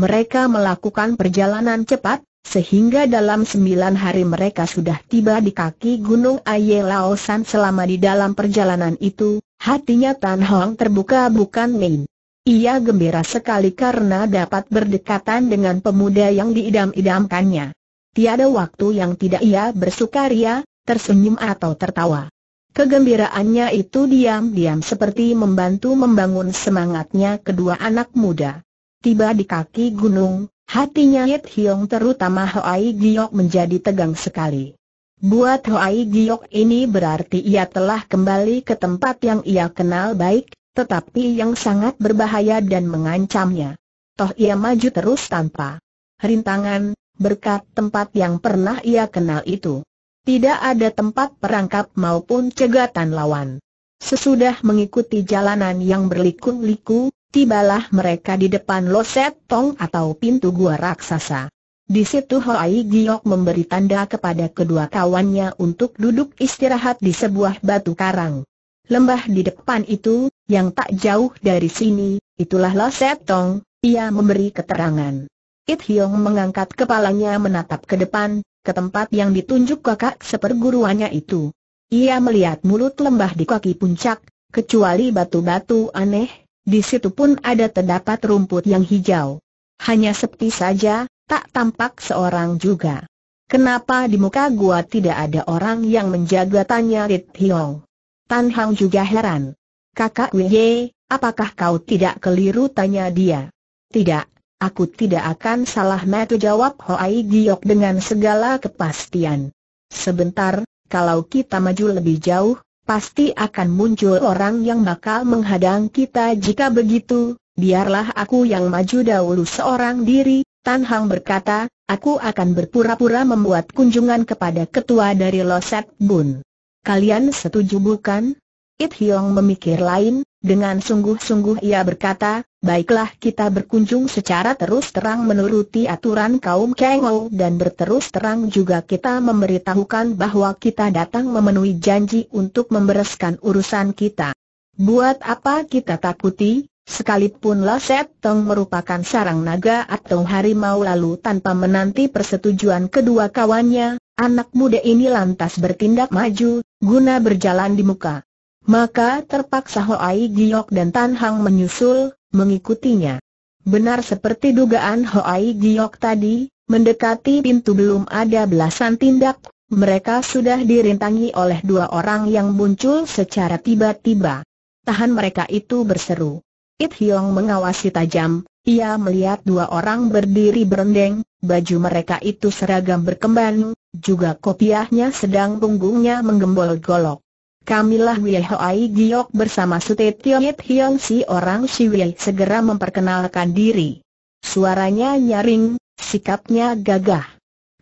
Mereka melakukan perjalanan cepat, sehingga dalam sembilan hari mereka sudah tiba di kaki Gunung Aye Laosan selama di dalam perjalanan itu, hatinya Tan Hong terbuka bukan main. Ia gembira sekali karena dapat berdekatan dengan pemuda yang diidam-idamkannya. Tiada waktu yang tidak ia bersukaria, tersenyum atau tertawa. Kegembiraannya itu diam-diam seperti membantu membangun semangatnya kedua anak muda. Tiba di kaki gunung, Hatinya Yit Hiong terutama Hoai Giok menjadi tegang sekali. Buat Hoai Giok ini berarti ia telah kembali ke tempat yang ia kenal baik, tetapi yang sangat berbahaya dan mengancamnya. Toh ia maju terus tanpa rintangan, berkat tempat yang pernah ia kenal itu. Tidak ada tempat perangkap maupun cegatan lawan. Sesudah mengikuti jalanan yang berliku-liku, Tibalah mereka di depan loset tong atau pintu gua raksasa. Di situ Hoai Giok memberi tanda kepada kedua kawannya untuk duduk istirahat di sebuah batu karang. Lembah di depan itu, yang tak jauh dari sini, itulah Loset Tong, ia memberi keterangan. It Hiong mengangkat kepalanya menatap ke depan, ke tempat yang ditunjuk kakak seperguruannya itu. Ia melihat mulut lembah di kaki puncak, kecuali batu-batu aneh, di situ pun ada terdapat rumput yang hijau. Hanya sepi saja, tak tampak seorang juga. Kenapa di muka gua tidak ada orang yang menjaga tanya Rit Hiong? Tan Hang juga heran. Kakak Wei, apakah kau tidak keliru tanya dia? Tidak, Aku tidak akan salah metu jawab Hoai Giok dengan segala kepastian. Sebentar, kalau kita maju lebih jauh, pasti akan muncul orang yang bakal menghadang kita jika begitu, biarlah aku yang maju dahulu seorang diri, Tan Hang berkata, aku akan berpura-pura membuat kunjungan kepada ketua dari Loset Bun. Kalian setuju bukan? It Hiong memikir lain, dengan sungguh-sungguh ia berkata, Baiklah kita berkunjung secara terus terang menuruti aturan kaum Kengou dan berterus terang juga kita memberitahukan bahwa kita datang memenuhi janji untuk membereskan urusan kita. Buat apa kita takuti, sekalipun Laset Tong merupakan sarang naga atau harimau lalu tanpa menanti persetujuan kedua kawannya, anak muda ini lantas bertindak maju, guna berjalan di muka. Maka terpaksa Hoai Giok dan Tan Hang menyusul, mengikutinya. Benar seperti dugaan Hoai Giok tadi, mendekati pintu belum ada belasan tindak, mereka sudah dirintangi oleh dua orang yang muncul secara tiba-tiba. Tahan mereka itu berseru. It Hyong mengawasi tajam, ia melihat dua orang berdiri berendeng, baju mereka itu seragam berkembang, juga kopiahnya sedang punggungnya menggembol golok. Kamilah Wei Hoai Giok bersama Sute Tiongit Hiong si orang Si Wei segera memperkenalkan diri. Suaranya nyaring, sikapnya gagah.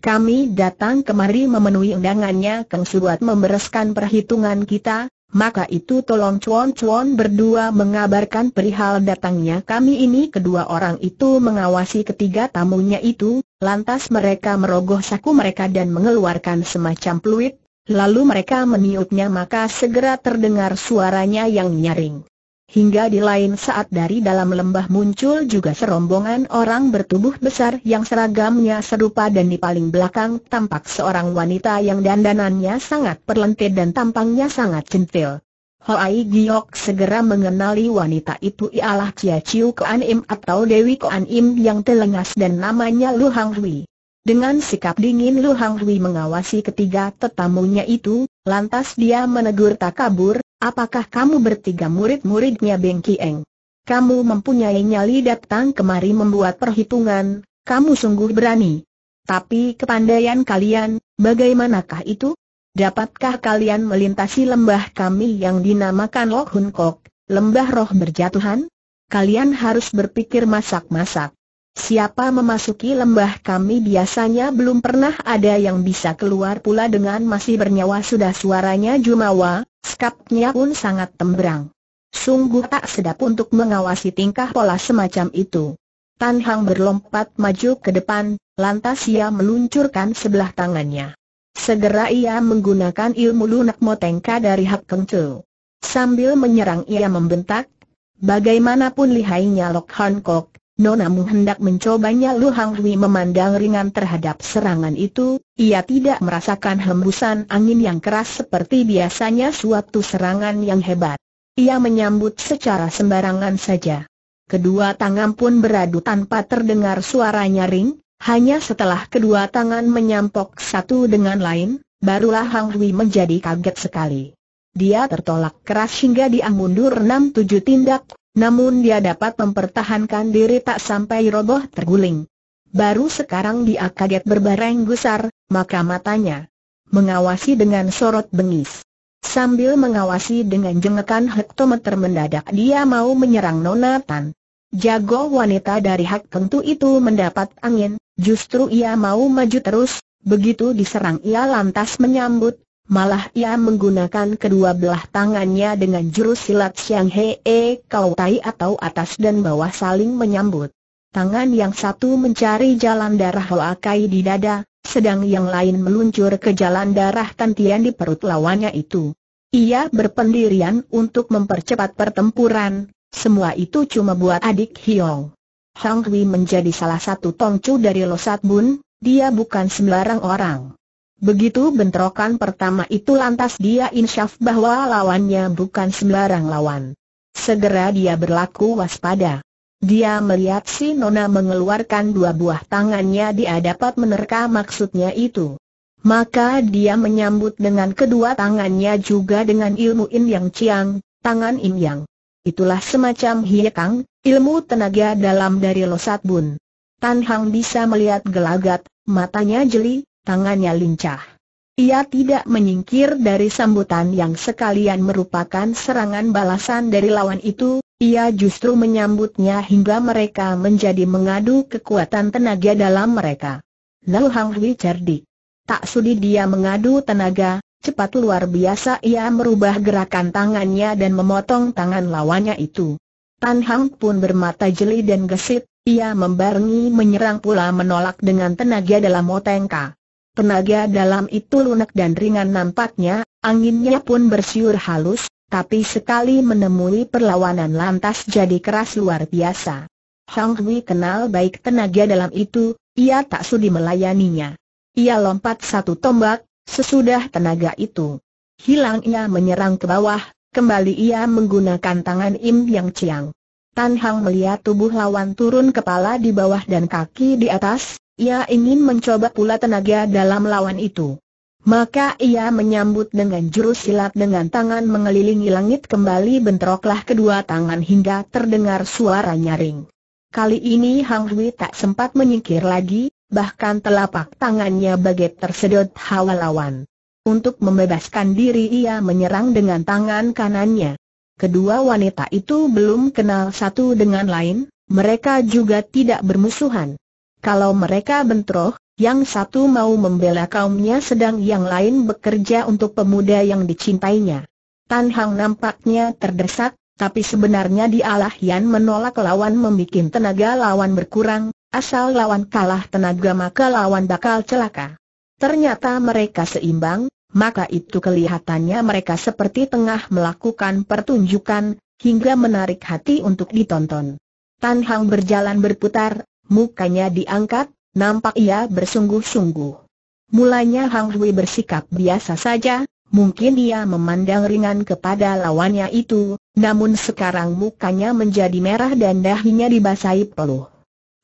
Kami datang kemari memenuhi undangannya Kang Suat membereskan perhitungan kita, maka itu tolong cuan-cuan berdua mengabarkan perihal datangnya kami ini Kedua orang itu mengawasi ketiga tamunya itu, lantas mereka merogoh saku mereka dan mengeluarkan semacam peluit Lalu mereka meniupnya maka segera terdengar suaranya yang nyaring. Hingga di lain saat dari dalam lembah muncul juga serombongan orang bertubuh besar yang seragamnya serupa dan di paling belakang tampak seorang wanita yang dandanannya sangat perlentir dan tampangnya sangat centil. Hoai Giok segera mengenali wanita itu ialah Chia Chiu Koan Im atau Dewi Koan Im yang telengas dan namanya Lu Hang Hui. Dengan sikap dingin Lu Hang mengawasi ketiga tetamunya itu, lantas dia menegur tak kabur, apakah kamu bertiga murid-muridnya Beng Kieng? Kamu mempunyai nyali datang kemari membuat perhitungan, kamu sungguh berani. Tapi kepandaian kalian, bagaimanakah itu? Dapatkah kalian melintasi lembah kami yang dinamakan Lok Kok, lembah roh berjatuhan? Kalian harus berpikir masak-masak. Siapa memasuki lembah kami biasanya belum pernah ada yang bisa keluar pula dengan masih bernyawa sudah suaranya jumawa, skapnya pun sangat temberang. Sungguh tak sedap untuk mengawasi tingkah pola semacam itu. Tan Hang berlompat maju ke depan, lantas ia meluncurkan sebelah tangannya. Segera ia menggunakan ilmu lunak motengka dari Hak Keng Sambil menyerang ia membentak, bagaimanapun lihainya Lok Han Kok, Nonamu hendak mencobanya Lu Hang Hui memandang ringan terhadap serangan itu, ia tidak merasakan hembusan angin yang keras seperti biasanya suatu serangan yang hebat. Ia menyambut secara sembarangan saja. Kedua tangan pun beradu tanpa terdengar suara nyaring, hanya setelah kedua tangan menyampok satu dengan lain, barulah Hang Hui menjadi kaget sekali. Dia tertolak keras hingga dia mundur 6-7 tindak, namun dia dapat mempertahankan diri tak sampai roboh terguling. Baru sekarang dia kaget berbareng gusar, maka matanya mengawasi dengan sorot bengis. Sambil mengawasi dengan jengekan hektometer mendadak dia mau menyerang Nonatan. Jago wanita dari hak tentu itu mendapat angin, justru ia mau maju terus, begitu diserang ia lantas menyambut, Malah ia menggunakan kedua belah tangannya dengan jurus silat Siang Hee Kau Tai atau atas dan bawah saling menyambut. Tangan yang satu mencari jalan darah Kai di dada, sedang yang lain meluncur ke jalan darah tantian di perut lawannya itu. Ia berpendirian untuk mempercepat pertempuran, semua itu cuma buat adik Hiong. Hang Hui menjadi salah satu tongcu dari Losat Bun, dia bukan sembarang orang. Begitu bentrokan pertama itu lantas dia insyaf bahwa lawannya bukan sembarang lawan. Segera dia berlaku waspada. Dia melihat si Nona mengeluarkan dua buah tangannya dia dapat menerka maksudnya itu. Maka dia menyambut dengan kedua tangannya juga dengan ilmu in yang ciang, tangan in yang. Itulah semacam hiekang, ilmu tenaga dalam dari Losat Bun. Tan Hang bisa melihat gelagat, matanya jeli, tangannya lincah. Ia tidak menyingkir dari sambutan yang sekalian merupakan serangan balasan dari lawan itu, ia justru menyambutnya hingga mereka menjadi mengadu kekuatan tenaga dalam mereka. Lalu Hang Hui cerdik. Tak sudi dia mengadu tenaga, cepat luar biasa ia merubah gerakan tangannya dan memotong tangan lawannya itu. Tan Hang pun bermata jeli dan gesit, ia membarengi menyerang pula menolak dengan tenaga dalam otengka. Tenaga dalam itu lunak dan ringan nampaknya, anginnya pun bersiur halus, tapi sekali menemui perlawanan lantas jadi keras luar biasa. Hang Hui kenal baik tenaga dalam itu, ia tak sudi melayaninya. Ia lompat satu tombak, sesudah tenaga itu. Hilang ia menyerang ke bawah, kembali ia menggunakan tangan Im Yang Chiang. Tan Hang melihat tubuh lawan turun kepala di bawah dan kaki di atas, ia ingin mencoba pula tenaga dalam lawan itu. Maka ia menyambut dengan jurus silat dengan tangan mengelilingi langit kembali bentroklah kedua tangan hingga terdengar suara nyaring. Kali ini Hang Hui tak sempat menyingkir lagi, bahkan telapak tangannya bagai tersedot hawa lawan. Untuk membebaskan diri ia menyerang dengan tangan kanannya. Kedua wanita itu belum kenal satu dengan lain, mereka juga tidak bermusuhan. Kalau mereka bentroh, yang satu mau membela kaumnya sedang yang lain bekerja untuk pemuda yang dicintainya. Tan Hang nampaknya terdesak, tapi sebenarnya dialah yang menolak lawan membuat tenaga lawan berkurang, asal lawan kalah tenaga maka lawan bakal celaka. Ternyata mereka seimbang, maka itu kelihatannya mereka seperti tengah melakukan pertunjukan, hingga menarik hati untuk ditonton. Tan Hang berjalan berputar, mukanya diangkat, nampak ia bersungguh-sungguh. Mulanya Hang Hui bersikap biasa saja, mungkin ia memandang ringan kepada lawannya itu, namun sekarang mukanya menjadi merah dan dahinya dibasahi peluh.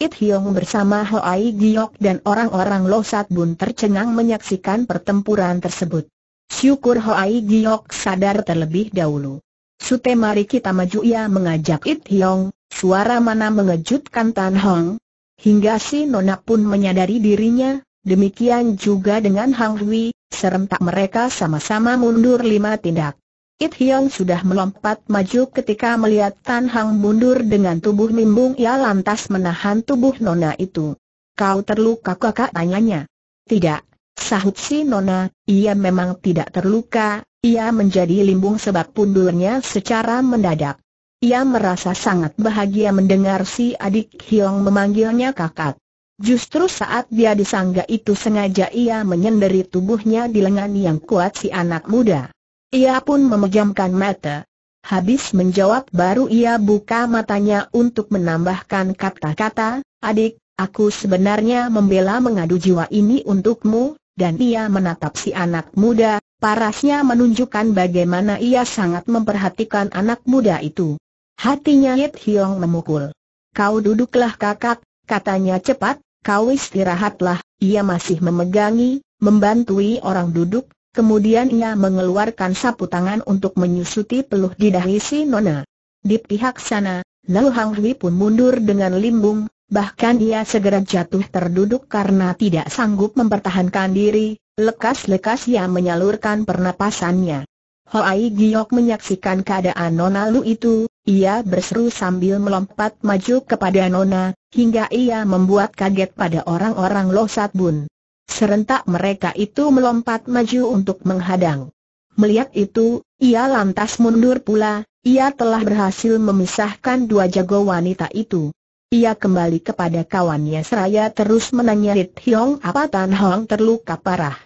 It Hiong bersama Ho Ai Giok dan orang-orang Losat Bun tercengang menyaksikan pertempuran tersebut. Syukur Ho Ai Giok sadar terlebih dahulu. Sute mari kita maju ia mengajak It Hiong, suara mana mengejutkan Tan Hong. Hingga si Nona pun menyadari dirinya, demikian juga dengan Hang Hui, serentak mereka sama-sama mundur lima tindak. It sudah melompat maju ketika melihat Tan Hang mundur dengan tubuh mimbung ia lantas menahan tubuh nona itu. Kau terluka kakak tanyanya. Tidak, sahut si nona, ia memang tidak terluka, ia menjadi limbung sebab pundurnya secara mendadak. Ia merasa sangat bahagia mendengar si adik Hiong memanggilnya kakak. Justru saat dia disangga itu sengaja ia menyendiri tubuhnya di lengan yang kuat si anak muda. Ia pun memejamkan mata. Habis menjawab baru ia buka matanya untuk menambahkan kata-kata, adik, aku sebenarnya membela mengadu jiwa ini untukmu, dan ia menatap si anak muda, parasnya menunjukkan bagaimana ia sangat memperhatikan anak muda itu. Hatinya Yit Hiong memukul. Kau duduklah kakak, katanya cepat, kau istirahatlah, ia masih memegangi, membantui orang duduk, Kemudian ia mengeluarkan sapu tangan untuk menyusuti peluh di dahi si Nona. Di pihak sana, Lau Hang Hui pun mundur dengan limbung, bahkan ia segera jatuh terduduk karena tidak sanggup mempertahankan diri, lekas-lekas ia menyalurkan pernapasannya. Hoai Giok menyaksikan keadaan Nona Lu itu, ia berseru sambil melompat maju kepada Nona, hingga ia membuat kaget pada orang-orang Losat Bun. Serentak mereka itu melompat maju untuk menghadang. Melihat itu, ia lantas mundur pula, ia telah berhasil memisahkan dua jago wanita itu. Ia kembali kepada kawannya seraya terus menanya Rit Hiong apa Tan Hong terluka parah.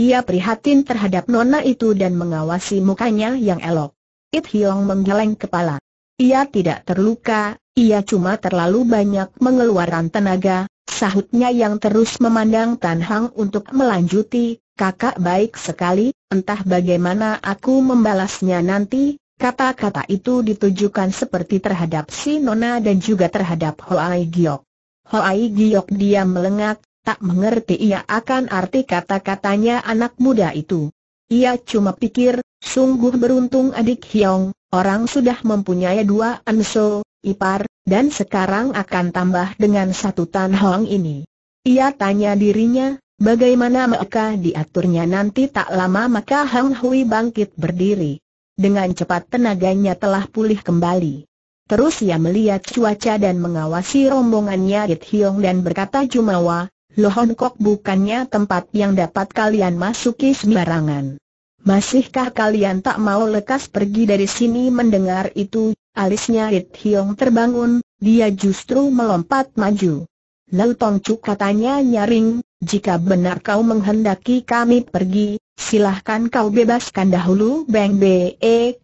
Ia prihatin terhadap nona itu dan mengawasi mukanya yang elok. It Hiong menggeleng kepala. Ia tidak terluka, ia cuma terlalu banyak mengeluarkan tenaga, Sahutnya yang terus memandang Tan Hang untuk melanjuti, kakak baik sekali, entah bagaimana aku membalasnya nanti, kata-kata itu ditujukan seperti terhadap si Nona dan juga terhadap Hoai Giok. Hoai Giok diam melengak, tak mengerti ia akan arti kata-katanya anak muda itu. Ia cuma pikir, sungguh beruntung adik Hyong, orang sudah mempunyai dua anso, ipar, dan sekarang akan tambah dengan satu Tan Hong ini. Ia tanya dirinya, bagaimana mereka diaturnya nanti tak lama maka Hang Hui bangkit berdiri. Dengan cepat tenaganya telah pulih kembali. Terus ia melihat cuaca dan mengawasi rombongannya It Hiong dan berkata Jumawa, Lohon Kok bukannya tempat yang dapat kalian masuki sembarangan. Masihkah kalian tak mau lekas pergi dari sini mendengar itu? Alisnya It Hiong terbangun, dia justru melompat maju. Tong Chu katanya nyaring, jika benar kau menghendaki kami pergi, silahkan kau bebaskan dahulu Beng Be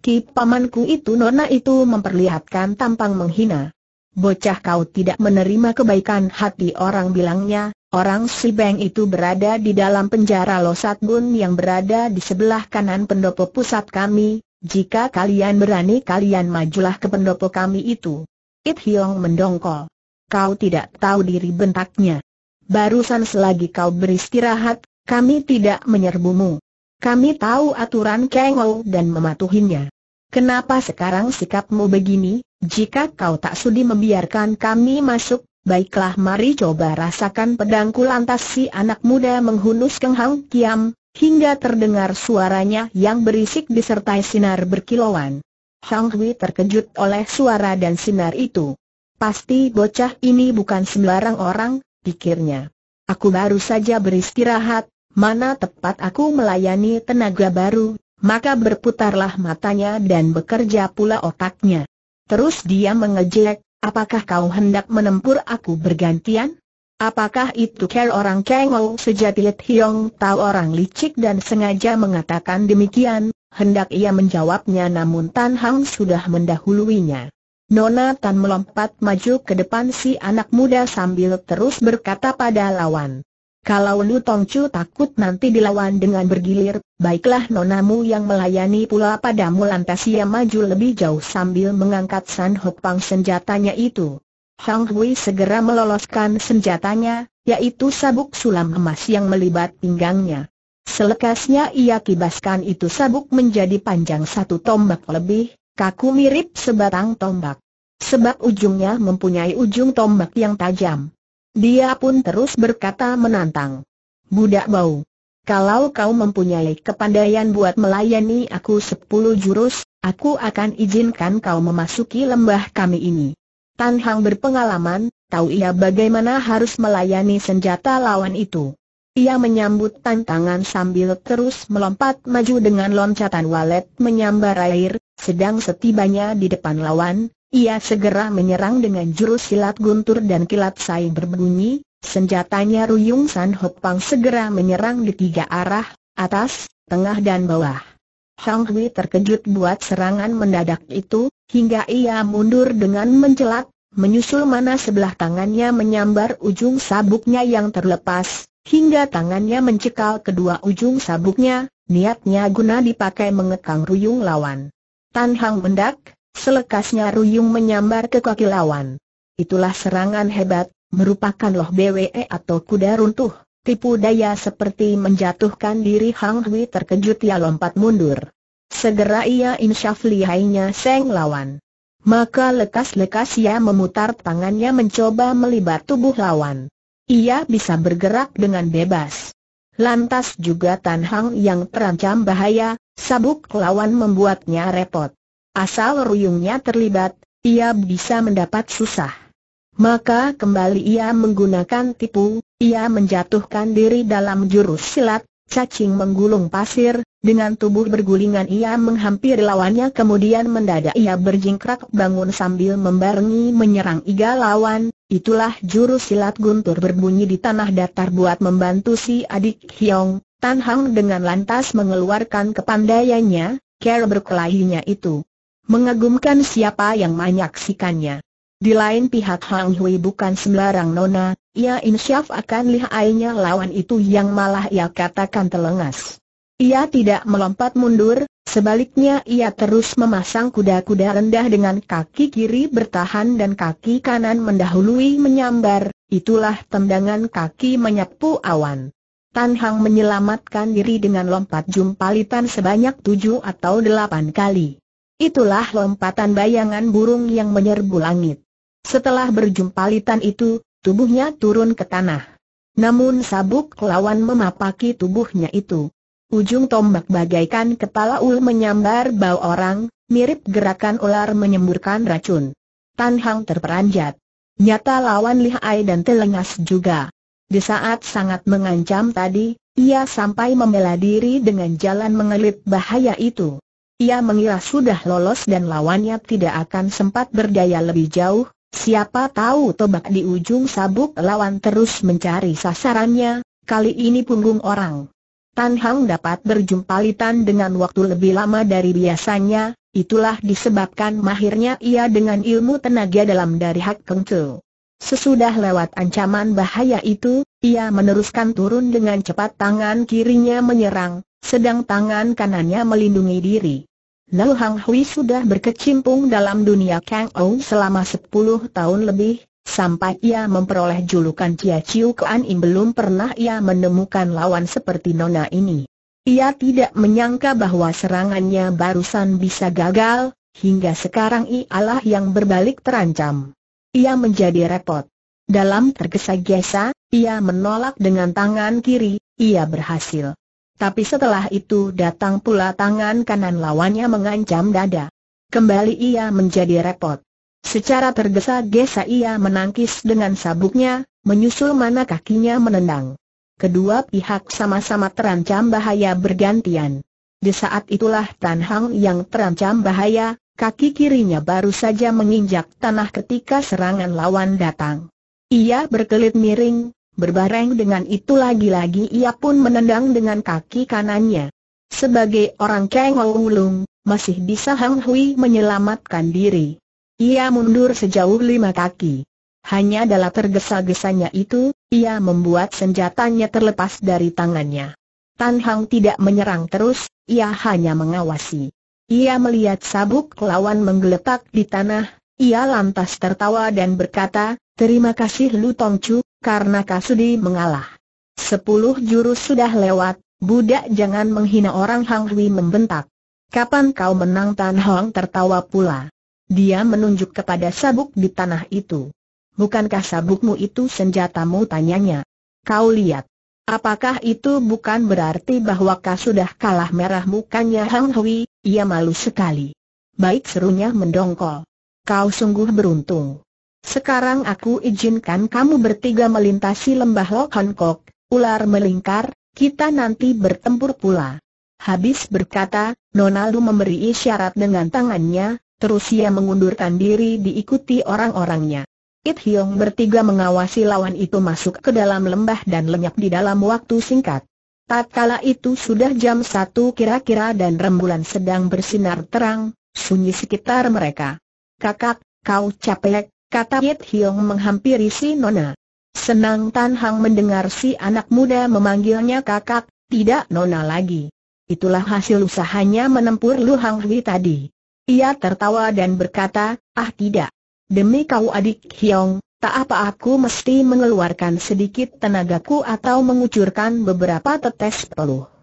Ki pamanku itu nona itu memperlihatkan tampang menghina. Bocah kau tidak menerima kebaikan hati orang bilangnya, orang si Beng itu berada di dalam penjara Losat Bun yang berada di sebelah kanan pendopo pusat kami, jika kalian berani kalian majulah ke pendopo kami itu. It Hiong mendongkol. Kau tidak tahu diri bentaknya. Barusan selagi kau beristirahat, kami tidak menyerbumu. Kami tahu aturan Ou dan mematuhinya. Kenapa sekarang sikapmu begini? Jika kau tak sudi membiarkan kami masuk, baiklah mari coba rasakan pedangku lantas si anak muda menghunus Keng Hang Kiam, hingga terdengar suaranya yang berisik disertai sinar berkilauan. Hang Hui terkejut oleh suara dan sinar itu. Pasti bocah ini bukan sembarang orang, pikirnya. Aku baru saja beristirahat, mana tepat aku melayani tenaga baru, maka berputarlah matanya dan bekerja pula otaknya. Terus dia mengejek, apakah kau hendak menempur aku bergantian? Apakah itu care orang Kengou sejati Let Hiong tahu orang licik dan sengaja mengatakan demikian? Hendak ia menjawabnya namun Tan Hang sudah mendahuluinya. Nona Tan melompat maju ke depan si anak muda sambil terus berkata pada lawan. Kalau Lu Tong Chu takut nanti dilawan dengan bergilir, baiklah nonamu yang melayani pula padamu lantas ia maju lebih jauh sambil mengangkat San Hok Pang senjatanya itu. Hang Hui segera meloloskan senjatanya, yaitu sabuk sulam emas yang melibat pinggangnya. Selekasnya ia kibaskan itu sabuk menjadi panjang satu tombak lebih, kaku mirip sebatang tombak. Sebab ujungnya mempunyai ujung tombak yang tajam. Dia pun terus berkata menantang. Budak bau. Kalau kau mempunyai kepandaian buat melayani aku sepuluh jurus, aku akan izinkan kau memasuki lembah kami ini. Tan Hang berpengalaman, tahu ia bagaimana harus melayani senjata lawan itu. Ia menyambut tantangan sambil terus melompat maju dengan loncatan walet menyambar air, sedang setibanya di depan lawan, ia segera menyerang dengan jurus silat guntur dan kilat saing berbunyi, senjatanya Ruyung San Hopang segera menyerang di tiga arah, atas, tengah dan bawah. Hang Hui terkejut buat serangan mendadak itu, hingga ia mundur dengan mencelat, menyusul mana sebelah tangannya menyambar ujung sabuknya yang terlepas, hingga tangannya mencekal kedua ujung sabuknya, niatnya guna dipakai mengekang ruyung lawan. Tan Hang mendak, selekasnya ruyung menyambar ke kaki lawan. Itulah serangan hebat, merupakan loh BWE atau kuda runtuh. Tipu daya seperti menjatuhkan diri Hang Hui terkejut ia lompat mundur. Segera ia insyaf lihainya seng lawan. Maka lekas-lekas ia memutar tangannya mencoba melibat tubuh lawan. Ia bisa bergerak dengan bebas. Lantas juga Tan Hang yang terancam bahaya, sabuk lawan membuatnya repot. Asal ruyungnya terlibat, ia bisa mendapat susah. Maka kembali ia menggunakan tipu, ia menjatuhkan diri dalam jurus silat, cacing menggulung pasir, dengan tubuh bergulingan ia menghampiri lawannya kemudian mendadak ia berjingkrak bangun sambil membarengi menyerang iga lawan, itulah jurus silat guntur berbunyi di tanah datar buat membantu si adik Hyong, Tan Hang dengan lantas mengeluarkan kepandaiannya, care berkelahinya itu. Mengagumkan siapa yang menyaksikannya. Di lain pihak Hang Hui bukan sembarang nona, ia insyaf akan lihainya lawan itu yang malah ia katakan telengas. Ia tidak melompat mundur, sebaliknya ia terus memasang kuda-kuda rendah dengan kaki kiri bertahan dan kaki kanan mendahului menyambar, itulah tendangan kaki menyapu awan. Tan Hang menyelamatkan diri dengan lompat jumpalitan sebanyak tujuh atau delapan kali. Itulah lompatan bayangan burung yang menyerbu langit. Setelah berjumpa litan itu, tubuhnya turun ke tanah. Namun sabuk lawan memapaki tubuhnya itu. Ujung tombak bagaikan kepala ul menyambar bau orang, mirip gerakan ular menyemburkan racun. Tan Hang terperanjat. Nyata lawan lihai dan telengas juga. Di saat sangat mengancam tadi, ia sampai membela diri dengan jalan mengelit bahaya itu. Ia mengira sudah lolos dan lawannya tidak akan sempat berdaya lebih jauh, Siapa tahu tombak di ujung sabuk lawan terus mencari sasarannya, kali ini punggung orang. Tan Hang dapat berjumpa litan dengan waktu lebih lama dari biasanya, itulah disebabkan mahirnya ia dengan ilmu tenaga dalam dari Hak Keng Sesudah lewat ancaman bahaya itu, ia meneruskan turun dengan cepat tangan kirinya menyerang, sedang tangan kanannya melindungi diri. Lau Hang Hui sudah berkecimpung dalam dunia Kang Ou selama sepuluh tahun lebih, sampai ia memperoleh julukan Cia Ciu Kuan Im belum pernah ia menemukan lawan seperti Nona ini. Ia tidak menyangka bahwa serangannya barusan bisa gagal, hingga sekarang ialah yang berbalik terancam. Ia menjadi repot. Dalam tergesa-gesa, ia menolak dengan tangan kiri, ia berhasil. Tapi setelah itu datang pula tangan kanan lawannya mengancam dada. Kembali ia menjadi repot. Secara tergesa-gesa ia menangkis dengan sabuknya, menyusul mana kakinya menendang. Kedua pihak sama-sama terancam bahaya bergantian. Di saat itulah Tan Hang yang terancam bahaya, kaki kirinya baru saja menginjak tanah ketika serangan lawan datang. Ia berkelit miring, Berbareng dengan itu lagi-lagi ia pun menendang dengan kaki kanannya. Sebagai orang Kengol Wulung, masih bisa Hang Hui menyelamatkan diri. Ia mundur sejauh lima kaki. Hanya dalam tergesa-gesanya itu, ia membuat senjatanya terlepas dari tangannya. Tan Hang tidak menyerang terus, ia hanya mengawasi. Ia melihat sabuk lawan menggeletak di tanah, ia lantas tertawa dan berkata, Terima kasih Lu Tong Chu, karena Kasudi mengalah. Sepuluh jurus sudah lewat, budak jangan menghina orang Hang Hui membentak. Kapan kau menang Tan Hong tertawa pula. Dia menunjuk kepada sabuk di tanah itu. Bukankah sabukmu itu senjatamu tanyanya. Kau lihat. Apakah itu bukan berarti bahwa kau sudah kalah merah mukanya Hang Hui, ia malu sekali. Baik serunya mendongkol. Kau sungguh beruntung. Sekarang aku izinkan kamu bertiga melintasi lembah Lokonkok, ular melingkar, kita nanti bertempur pula. Habis berkata, Nona memberi isyarat dengan tangannya, terus ia mengundurkan diri diikuti orang-orangnya. It Hiong bertiga mengawasi lawan itu masuk ke dalam lembah dan lenyap di dalam waktu singkat. Tak kala itu sudah jam satu kira-kira dan rembulan sedang bersinar terang, sunyi sekitar mereka. Kakak, kau capek, kata Yit Hiong menghampiri si Nona. Senang Tan Hang mendengar si anak muda memanggilnya kakak, tidak Nona lagi. Itulah hasil usahanya menempur Lu Hang Hui tadi. Ia tertawa dan berkata, ah tidak. Demi kau adik Hiong, tak apa aku mesti mengeluarkan sedikit tenagaku atau mengucurkan beberapa tetes peluh.